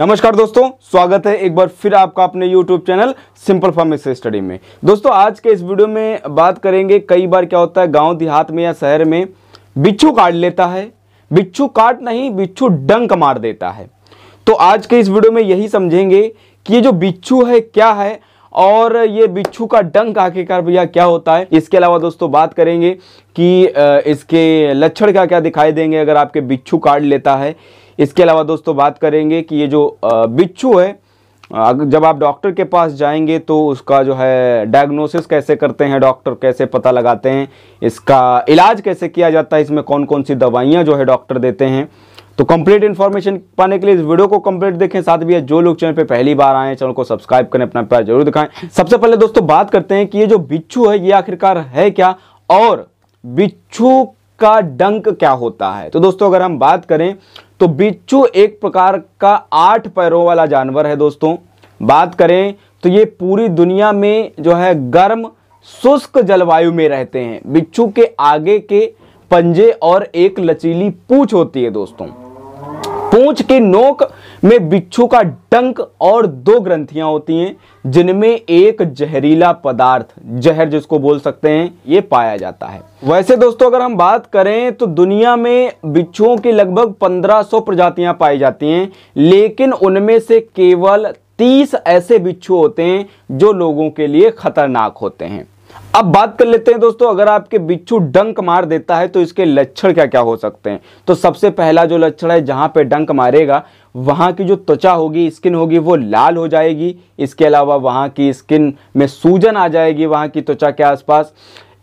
नमस्कार दोस्तों स्वागत है एक बार फिर आपका अपने YouTube channel simple pharmacy study में दोस्तों आज के इस वीडियो में बात करेंगे कई बार क्या होता है गांव देहात में या शहर में बिच्छू काट लेता है बिच्छू काट नहीं बिच्छू डंक मार देता है तो आज के इस वीडियो में यही समझेंगे कि ये जो बिच्छू है क्या है और ये बिच्छू का डंक आखिरकार भैया क्या होता है इसके अलावा दोस्तों बात करेंगे कि इसके लक्षण क्या क्या दिखाई देंगे अगर आपके बिच्छू काट लेता है इसके अलावा दोस्तों बात करेंगे कि ये जो बिच्छू है अगर जब आप डॉक्टर के पास जाएंगे तो उसका जो है डायग्नोसिस कैसे करते हैं डॉक्टर कैसे पता लगाते हैं इसका इलाज कैसे किया जाता है इसमें कौन कौन सी दवाइयाँ जो है डॉक्टर देते हैं तो कंप्लीट इन्फॉर्मेशन पाने के लिए इस वीडियो को कंप्लीट देखें साथ भी जो लोग चैनल पे पहली बार आए चैनल को सब्सक्राइब करें अपना प्यार जरूर दिखाएं सबसे पहले दोस्तों बात करते हैं कि ये जो बिच्छू है ये आखिरकार है क्या और बिच्छू का डंक क्या होता है तो दोस्तों अगर हम बात करें तो बिच्छू एक प्रकार का आठ पैरों वाला जानवर है दोस्तों बात करें तो ये पूरी दुनिया में जो है गर्म शुष्क जलवायु में रहते हैं बिच्छू के आगे के पंजे और एक लचीली पूछ होती है दोस्तों पूछ की नोक में बिच्छू का डंक और दो ग्रंथियां होती हैं जिनमें एक जहरीला पदार्थ जहर जिसको बोल सकते हैं ये पाया जाता है वैसे दोस्तों अगर हम बात करें तो दुनिया में बिच्छुओं की लगभग 1500 प्रजातियां पाई जाती हैं लेकिन उनमें से केवल 30 ऐसे बिच्छू होते हैं जो लोगों के लिए खतरनाक होते हैं अब बात कर लेते हैं दोस्तों अगर आपके बिच्छू डंक मार देता है तो इसके लक्षण क्या क्या हो सकते हैं तो सबसे पहला जो लक्षण है जहां पे डंक मारेगा वहां की जो त्वचा होगी स्किन होगी वो लाल हो जाएगी इसके अलावा वहां की स्किन में सूजन आ जाएगी वहां की त्वचा के आसपास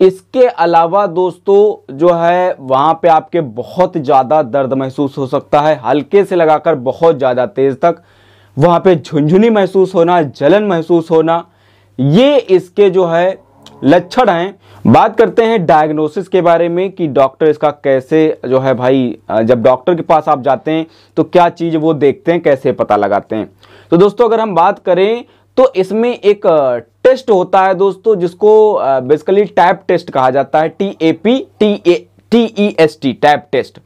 इसके अलावा दोस्तों जो है वहां पे आपके बहुत ज़्यादा दर्द महसूस हो सकता है हल्के से लगाकर बहुत ज़्यादा तेज़ तक वहां पे झुंझुनी महसूस होना जलन महसूस होना ये इसके जो है लक्षण हैं बात करते हैं डायग्नोसिस के बारे में कि डॉक्टर इसका कैसे जो है भाई जब डॉक्टर के पास आप जाते हैं तो क्या चीज़ वो देखते हैं कैसे पता लगाते हैं तो दोस्तों अगर हम बात करें तो इसमें एक टेस्ट होता है दोस्तों जिसको बेसिकली टैप टेस्ट कहा जाता है T A P T A T E S T tap test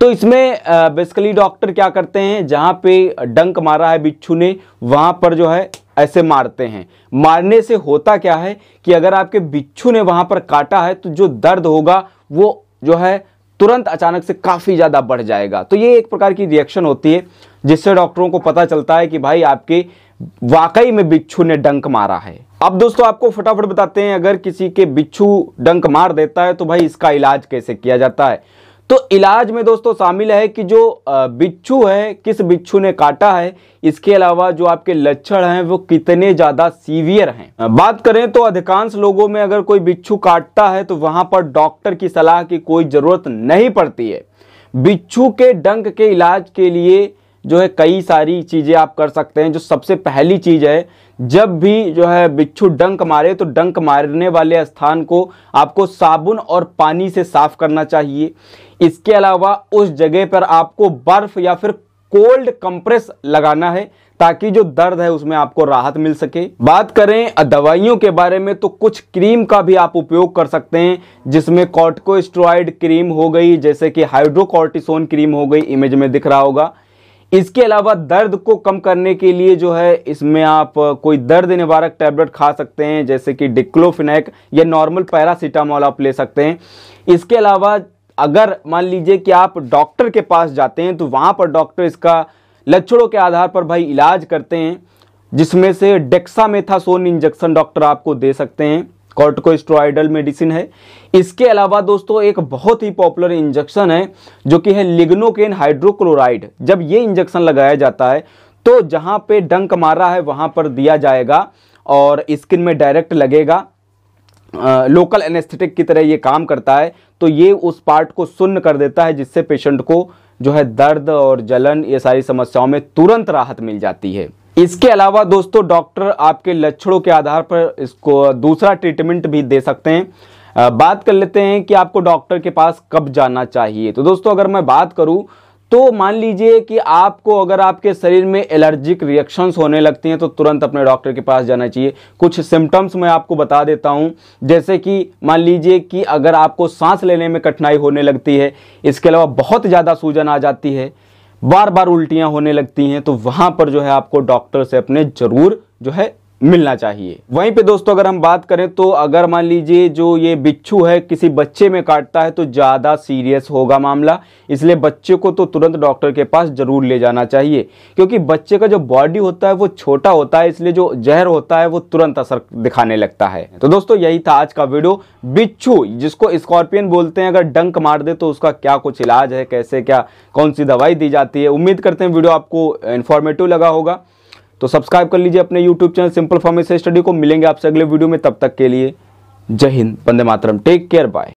तो इसमें बेसिकली डॉक्टर क्या करते हैं जहां पे डंक मारा है बिच्छू ने वहां पर जो है ऐसे मारते हैं मारने से होता क्या है कि अगर आपके बिच्छू ने वहां पर काटा है तो जो दर्द होगा वो जो है तुरंत अचानक से काफ़ी ज़्यादा बढ़ जाएगा तो ये एक प्रकार की रिएक्शन होती है जिससे डॉक्टरों को पता चलता है कि भाई आपके वाकई में बिच्छू ने डंक मारा है अब दोस्तों आपको फटाफट बताते हैं अगर किसी के बिच्छू डंक मार देता है तो भाई इसका इलाज कैसे किया जाता है तो इलाज में दोस्तों शामिल है कि जो बिच्छू है किस बिच्छू ने काटा है इसके अलावा जो आपके लक्षण हैं वो कितने ज़्यादा सीवियर हैं बात करें तो अधिकांश लोगों में अगर कोई बिच्छू काटता है तो वहाँ पर डॉक्टर की सलाह की कोई ज़रूरत नहीं पड़ती है बिच्छू के डंक के इलाज के लिए जो है कई सारी चीज़ें आप कर सकते हैं जो सबसे पहली चीज़ है जब भी जो है बिच्छू डंक मारे तो डंक मारने वाले स्थान को आपको साबुन और पानी से साफ करना चाहिए इसके अलावा उस जगह पर आपको बर्फ या फिर कोल्ड कंप्रेस लगाना है ताकि जो दर्द है उसमें आपको राहत मिल सके बात करें दवाइयों के बारे में तो कुछ क्रीम का भी आप उपयोग कर सकते हैं जिसमें कॉर्टिकोस्ट्रॉइड क्रीम हो गई जैसे कि हाइड्रोकॉर्टिसोन क्रीम हो गई इमेज में दिख रहा होगा इसके अलावा दर्द को कम करने के लिए जो है इसमें आप कोई दर्द निवारक टैबलेट खा सकते हैं जैसे कि डिक्लोफिनेक या नॉर्मल पैरासीटामोल आप ले सकते हैं इसके अलावा अगर मान लीजिए कि आप डॉक्टर के पास जाते हैं तो वहाँ पर डॉक्टर इसका लक्षणों के आधार पर भाई इलाज करते हैं जिसमें से डेक्सामेथासोन इंजेक्शन डॉक्टर आपको दे सकते हैं कॉर्टिकोस्ट्रॉइडल मेडिसिन है इसके अलावा दोस्तों एक बहुत ही पॉपुलर इंजेक्शन है जो कि है लिग्नोकेन हाइड्रोक्लोराइड जब ये इंजेक्शन लगाया जाता है तो जहाँ पे डंक मारा है वहाँ पर दिया जाएगा और स्किन में डायरेक्ट लगेगा आ, लोकल एनेस्थेटिक की तरह ये काम करता है तो ये उस पार्ट को सुन्न कर देता है जिससे पेशेंट को जो है दर्द और जलन ये सारी समस्याओं में तुरंत राहत मिल जाती है इसके अलावा दोस्तों डॉक्टर आपके लक्षणों के आधार पर इसको दूसरा ट्रीटमेंट भी दे सकते हैं बात कर लेते हैं कि आपको डॉक्टर के पास कब जाना चाहिए तो दोस्तों अगर मैं बात करूं तो मान लीजिए कि आपको अगर आपके शरीर में एलर्जिक रिएक्शंस होने लगती हैं तो तुरंत अपने डॉक्टर के पास जाना चाहिए कुछ सिम्टम्स मैं आपको बता देता हूं जैसे कि मान लीजिए कि अगर आपको सांस लेने में कठिनाई होने लगती है इसके अलावा बहुत ज़्यादा सूजन आ जाती है बार बार उल्टियाँ होने लगती हैं तो वहाँ पर जो है आपको डॉक्टर से अपने ज़रूर जो है मिलना चाहिए वहीं पे दोस्तों अगर हम बात करें तो अगर मान लीजिए जो ये बिच्छू है किसी बच्चे में काटता है तो ज़्यादा सीरियस होगा मामला इसलिए बच्चे को तो तुरंत डॉक्टर के पास ज़रूर ले जाना चाहिए क्योंकि बच्चे का जो बॉडी होता है वो छोटा होता है इसलिए जो जहर होता है वो तुरंत असर दिखाने लगता है तो दोस्तों यही था आज का वीडियो बिच्छू जिसको स्कॉर्पियन बोलते हैं अगर डंक मार दे तो उसका क्या कुछ इलाज है कैसे क्या कौन सी दवाई दी जाती है उम्मीद करते हैं वीडियो आपको इन्फॉर्मेटिव लगा होगा तो सब्सक्राइब कर लीजिए अपने YouTube channel simple formation study को मिलेंगे आपसे अगले वीडियो में तब तक के लिए जय हिंद बंदे मातरम टेक केयर बाय